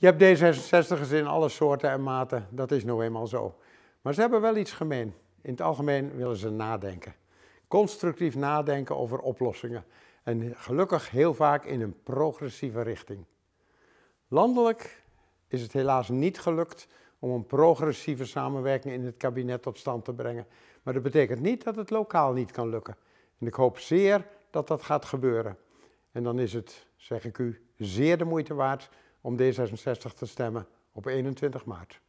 Je hebt D66'ers in alle soorten en maten, dat is nou eenmaal zo. Maar ze hebben wel iets gemeen. In het algemeen willen ze nadenken. Constructief nadenken over oplossingen. En gelukkig heel vaak in een progressieve richting. Landelijk is het helaas niet gelukt om een progressieve samenwerking in het kabinet tot stand te brengen. Maar dat betekent niet dat het lokaal niet kan lukken. En ik hoop zeer dat dat gaat gebeuren. En dan is het, zeg ik u, zeer de moeite waard om D66 te stemmen op 21 maart.